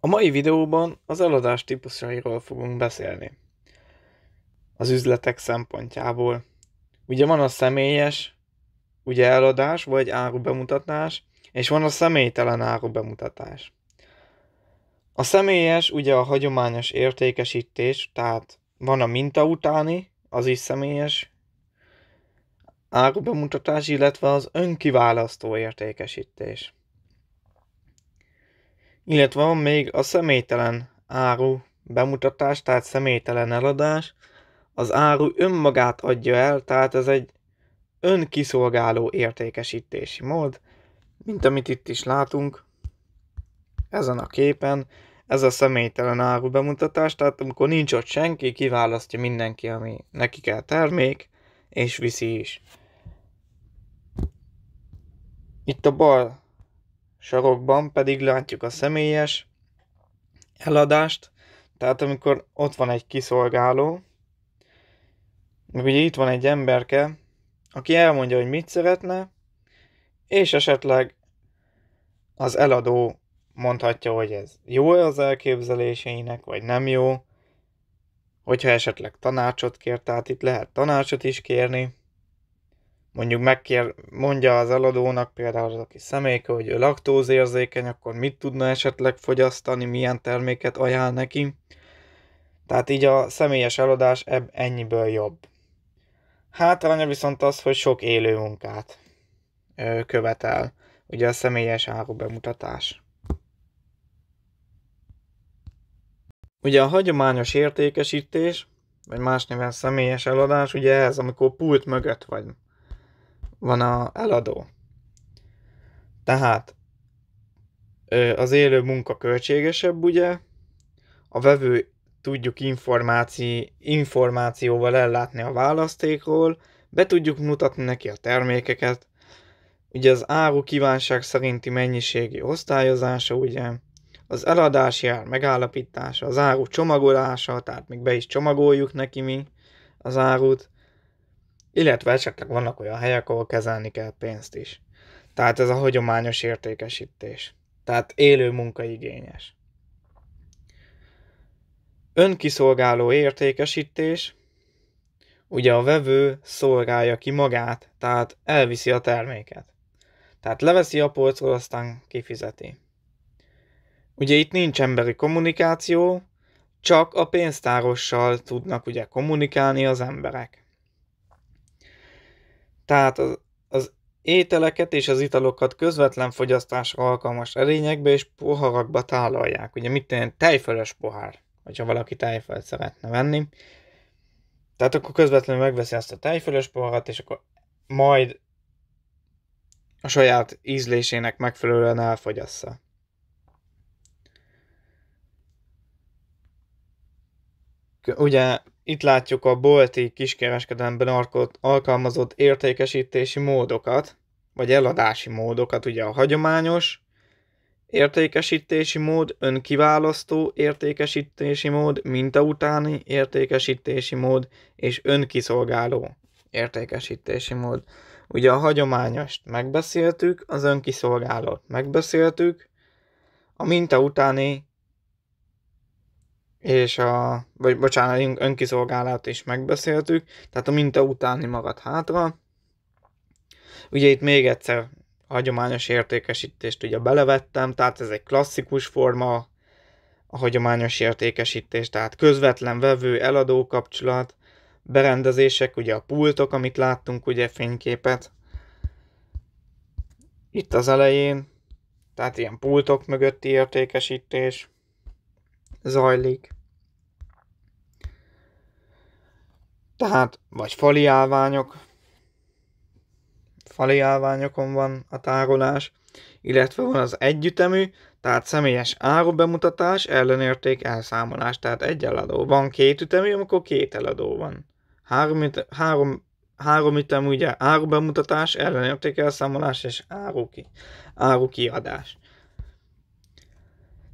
A mai videóban az eladás típusairól fogunk beszélni. Az üzletek szempontjából. Ugye van a személyes, ugye eladás vagy árubemutatás, és van a személytelen árubemutatás. A személyes ugye a hagyományos értékesítés, tehát van a minta utáni, az is személyes árubemutatás, illetve az önkiválasztó értékesítés. Illetve van még a személytelen áru bemutatás, tehát személytelen eladás. Az áru önmagát adja el, tehát ez egy önkiszolgáló értékesítési mód, mint amit itt is látunk ezen a képen. Ez a személytelen áru bemutatás, tehát amikor nincs ott senki, kiválasztja mindenki, ami neki kell termék, és viszi is. Itt a bal sarokban pedig látjuk a személyes eladást, tehát amikor ott van egy kiszolgáló, ugye itt van egy emberke, aki elmondja, hogy mit szeretne, és esetleg az eladó mondhatja, hogy ez jó -e az elképzeléseinek, vagy nem jó, hogyha esetleg tanácsot kér, tehát itt lehet tanácsot is kérni, mondjuk megkér, mondja az eladónak például az, aki személyke, hogy ő laktózérzékeny, akkor mit tudna esetleg fogyasztani, milyen terméket ajánl neki. Tehát így a személyes eladás ebb ennyiből jobb. Hátránya viszont az, hogy sok élő munkát követel, ugye a személyes áru bemutatás. Ugye a hagyományos értékesítés, vagy más néven személyes eladás, ugye ez, amikor pult mögött vagy van a eladó. Tehát az élő munka költségesebb, ugye? A vevő tudjuk információ, információval ellátni a választékról, be tudjuk mutatni neki a termékeket, ugye az áru kívánság szerinti mennyiségi osztályozása, ugye, az eladási ár megállapítása, az áru csomagolása, tehát még be is csomagoljuk neki mi az árut, illetve esetleg vannak olyan helyek, ahol kezelni kell pénzt is. Tehát ez a hagyományos értékesítés. Tehát élő munkaigényes. Önkiszolgáló értékesítés, ugye a vevő szolgálja ki magát, tehát elviszi a terméket. Tehát leveszi a polcról, aztán kifizeti. Ugye itt nincs emberi kommunikáció, csak a pénztárossal tudnak ugye kommunikálni az emberek tehát az, az ételeket és az italokat közvetlen fogyasztásra alkalmas erényekbe és poharakba tálalják. Ugye mit tenni? Tejfölös pohár, hogyha valaki tejfölt szeretne venni. Tehát akkor közvetlenül megveszi azt a tejfölös poharat, és akkor majd a saját ízlésének megfelelően elfogyassza. Ugye itt látjuk a bolti kiskereskedelemben alkalmazott értékesítési módokat, vagy eladási módokat, ugye a hagyományos értékesítési mód, önkiválasztó értékesítési mód, minta utáni értékesítési mód és önkiszolgáló értékesítési mód. Ugye a hagyományost megbeszéltük, az önkiszolgálót megbeszéltük, a minta utáni és a, vagy bocsánat, önkiszolgálat is megbeszéltük, tehát a minta utáni magad hátra. Ugye itt még egyszer hagyományos értékesítést ugye belevettem, tehát ez egy klasszikus forma, a hagyományos értékesítés, tehát közvetlen vevő, eladó kapcsolat, berendezések, ugye a pultok, amit láttunk, ugye fényképet, itt az elején, tehát ilyen pultok mögötti értékesítés, zajlik. Tehát vagy fali állványok, fali állványokon van a tárolás, illetve van az együtemű, tehát személyes árubemutatás, ellenérték, elszámolás, tehát egy eladó. Van két ütemű, amikor két eladó van. Három, ütem, három, három ütem, ugye árubemutatás, ellenérték, elszámolás és áruki, árukiadás.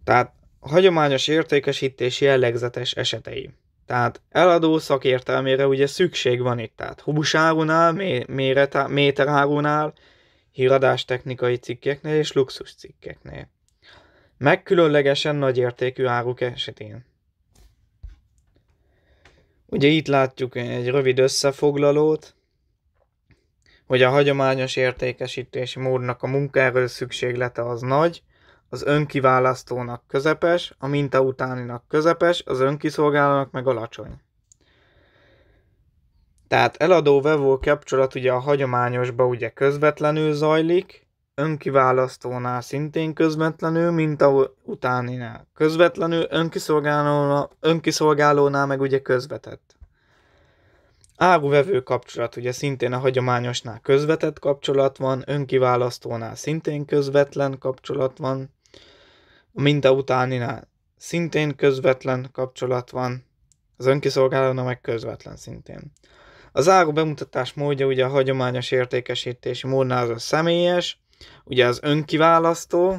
Tehát a hagyományos értékesítés jellegzetes esetei. Tehát eladó szakértelmére ugye szükség van itt, tehát húsárunál, méterárunál, híradástechnikai cikkeknél és luxus cikkeknél. Megkülönlegesen nagy értékű áruk esetén. Ugye itt látjuk egy rövid összefoglalót, hogy a hagyományos értékesítési módnak a munkaerő szükséglete az nagy, az önkiválasztónak közepes, a minta utáninak közepes, az önkiszolgálónak meg alacsony. Tehát eladó-vevő kapcsolat ugye a hagyományosba ugye közvetlenül zajlik, önkiválasztónál szintén közvetlenül, minta utáninál közvetlenül, önkiszolgálónál, önkiszolgálónál meg ugye közvetett. Áru-vevő kapcsolat ugye szintén a hagyományosnál közvetett kapcsolat van, önkiválasztónál szintén közvetlen kapcsolat van, a minta utáninál szintén közvetlen kapcsolat van, az önkiszolgálónak meg közvetlen szintén. A záró bemutatás módja ugye a hagyományos értékesítési módnál az a személyes, ugye az önkiválasztó,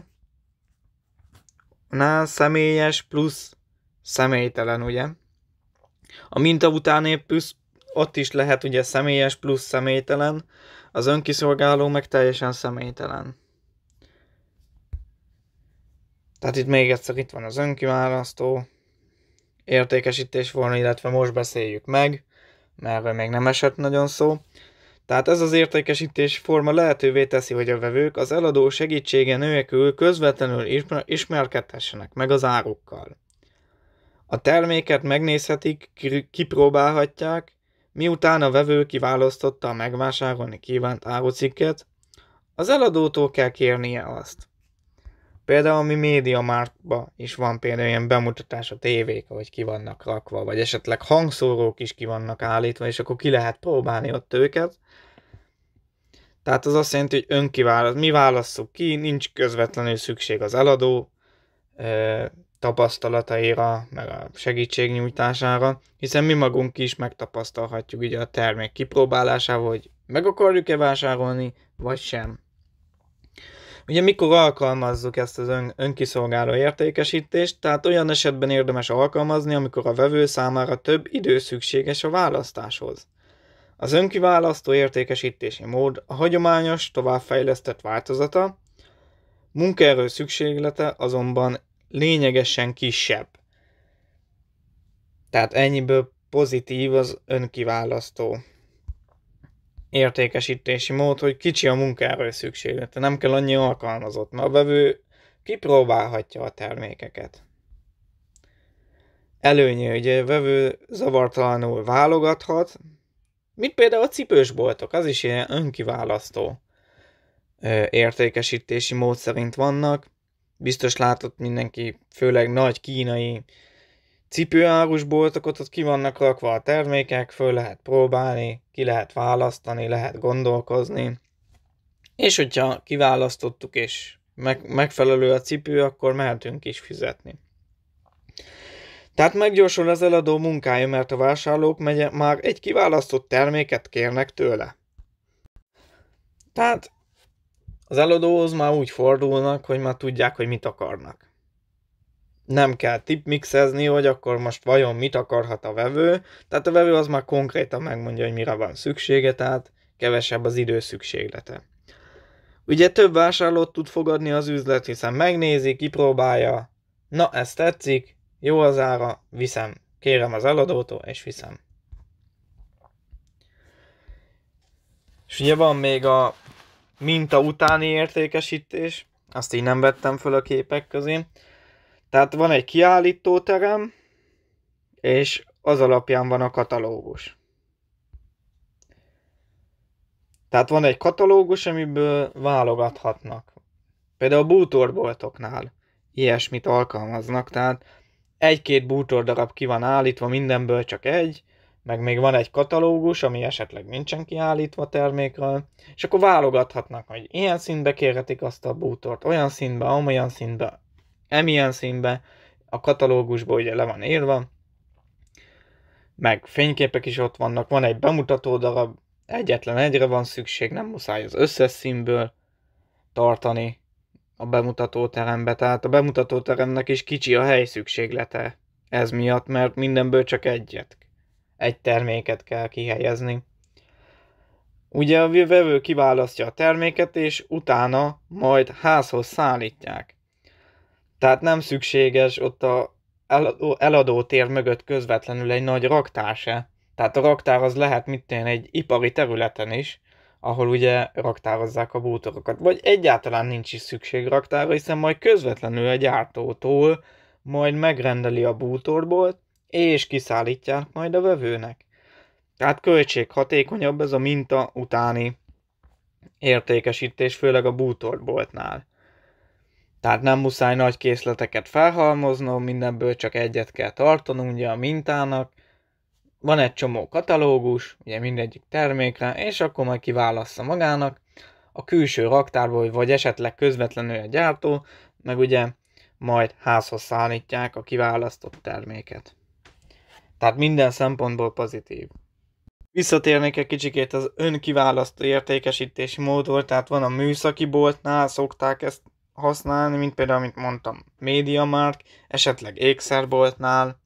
nál személyes plusz személytelen, ugye? A minta utáné plusz, ott is lehet ugye személyes plusz személytelen, az önkiszolgáló meg teljesen személytelen. Tehát itt még egyszer itt van az önkiválasztó, értékesítés volna, illetve most beszéljük meg, mert erről még nem esett nagyon szó. Tehát ez az értékesítés forma lehetővé teszi, hogy a vevők az eladó segítsége nélkül közvetlenül ismerkedhessenek meg az árukkal. A terméket megnézhetik, kipróbálhatják, miután a vevő kiválasztotta a megvásárolni kívánt árucikket, az eladótól kell kérnie azt. Például mi média márkba is van például ilyen bemutatás a tévék, hogy ki vannak rakva, vagy esetleg hangszórók is ki vannak állítva, és akkor ki lehet próbálni ott őket. Tehát az azt jelenti, hogy önkiválaszt, mi válasszuk ki, nincs közvetlenül szükség az eladó ö, tapasztalataira, meg a segítségnyújtására, hiszen mi magunk is megtapasztalhatjuk ugye a termék kipróbálásával, hogy meg akarjuk-e vásárolni, vagy sem. Ugye mikor alkalmazzuk ezt az ön, önkiszolgáló értékesítést, tehát olyan esetben érdemes alkalmazni, amikor a vevő számára több idő szükséges a választáshoz. Az önkiválasztó értékesítési mód a hagyományos, továbbfejlesztett változata, munkaerő szükséglete azonban lényegesen kisebb. Tehát ennyiből pozitív az önkiválasztó értékesítési mód, hogy kicsi a munkaerő szükséglet, hát nem kell annyi alkalmazott, mert a vevő kipróbálhatja a termékeket. Előnye, hogy a vevő zavartalanul válogathat, mint például a cipősboltok, az is ilyen önkiválasztó értékesítési mód szerint vannak. Biztos látott mindenki, főleg nagy kínai cipőárusboltokat, ott ki vannak rakva a termékek, föl lehet próbálni, ki lehet választani, lehet gondolkozni. És hogyha kiválasztottuk és meg, megfelelő a cipő, akkor mehetünk is fizetni. Tehát meggyorsul az eladó munkája, mert a vásárlók megye, már egy kiválasztott terméket kérnek tőle. Tehát az eladóhoz már úgy fordulnak, hogy már tudják, hogy mit akarnak nem kell tipmixezni, hogy akkor most vajon mit akarhat a vevő, tehát a vevő az már konkrétan megmondja, hogy mire van szüksége, tehát kevesebb az idő szükséglete. Ugye több vásárlót tud fogadni az üzlet, hiszen megnézi, kipróbálja, na ez tetszik, jó az ára, viszem, kérem az eladótól, és viszem. És ugye van még a minta utáni értékesítés, azt így nem vettem föl a képek közé. Tehát van egy kiállítóterem, és az alapján van a katalógus. Tehát van egy katalógus, amiből válogathatnak. Például a bútorboltoknál ilyesmit alkalmaznak, tehát egy-két bútor darab ki van állítva, mindenből csak egy, meg még van egy katalógus, ami esetleg nincsen kiállítva termékről, és akkor válogathatnak, hogy ilyen színbe kérhetik azt a bútort, olyan színbe, amolyan színbe, emilyen színbe, a katalógusban ugye le van írva, meg fényképek is ott vannak, van egy bemutató darab, egyetlen egyre van szükség, nem muszáj az összes színből tartani a bemutatóterembe, tehát a bemutatóteremnek is kicsi a hely szükséglete ez miatt, mert mindenből csak egyet, egy terméket kell kihelyezni. Ugye a vevő kiválasztja a terméket, és utána majd házhoz szállítják. Tehát nem szükséges ott a eladó, eladó tér mögött közvetlenül egy nagy raktár se. Tehát a raktár az lehet mit egy ipari területen is, ahol ugye raktározzák a bútorokat. Vagy egyáltalán nincs is szükség raktára, hiszen majd közvetlenül a gyártótól majd megrendeli a bútorból, és kiszállítják majd a vevőnek. Tehát költséghatékonyabb ez a minta utáni értékesítés, főleg a bútorboltnál. Tehát nem muszáj nagy készleteket felhalmoznom, mindenből csak egyet kell tartanunk ugye a mintának. Van egy csomó katalógus, ugye mindegyik termékre, és akkor majd kiválassza magának a külső raktárból, vagy esetleg közvetlenül a gyártó, meg ugye majd házhoz szállítják a kiválasztott terméket. Tehát minden szempontból pozitív. Visszatérnék egy kicsikét az önkiválasztó értékesítési módról, tehát van a műszaki boltnál, szokták ezt használni, mint például, amit mondtam, MediaMark, esetleg ékszerboltnál.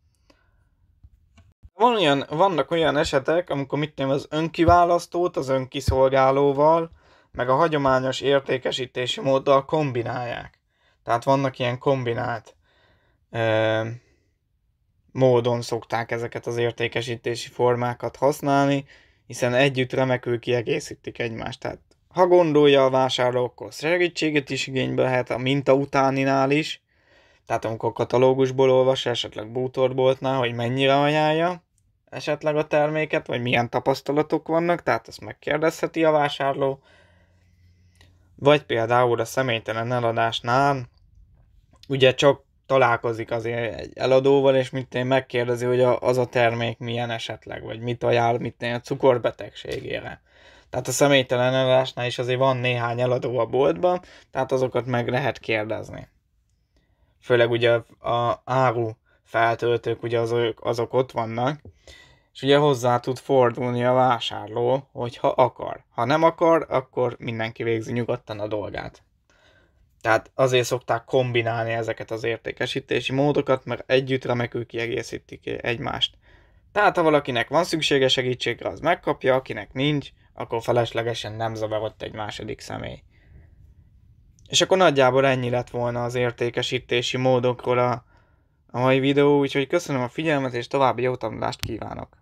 Van olyan, vannak olyan esetek, amikor mit az önkiválasztót az önkiszolgálóval, meg a hagyományos értékesítési móddal kombinálják. Tehát vannak ilyen kombinált ö, módon szokták ezeket az értékesítési formákat használni, hiszen együtt remekül kiegészítik egymást. Tehát ha gondolja a vásárló, akkor segítséget is igénybe lehet, a minta utáninál is, tehát amikor katalógusból olvas, esetleg bútorboltnál, hogy mennyire ajánlja esetleg a terméket, vagy milyen tapasztalatok vannak, tehát ezt megkérdezheti a vásárló. Vagy például a személytelen eladásnál, ugye csak találkozik azért egy eladóval, és mit én megkérdezi, hogy az a termék milyen esetleg, vagy mit ajánl, mit a cukorbetegségére. Tehát a személytelen eladásnál is azért van néhány eladó a boltban, tehát azokat meg lehet kérdezni. Főleg ugye a áru feltöltők, ugye azok, azok ott vannak, és ugye hozzá tud fordulni a vásárló, hogyha akar. Ha nem akar, akkor mindenki végzi nyugodtan a dolgát. Tehát azért szokták kombinálni ezeket az értékesítési módokat, mert együtt remekül kiegészítik egymást. Tehát ha valakinek van szüksége segítségre, az megkapja, akinek nincs, akkor feleslegesen nem zavarott egy második személy. És akkor nagyjából ennyi lett volna az értékesítési módokról a, a mai videó, úgyhogy köszönöm a figyelmet, és további jó tanulást kívánok!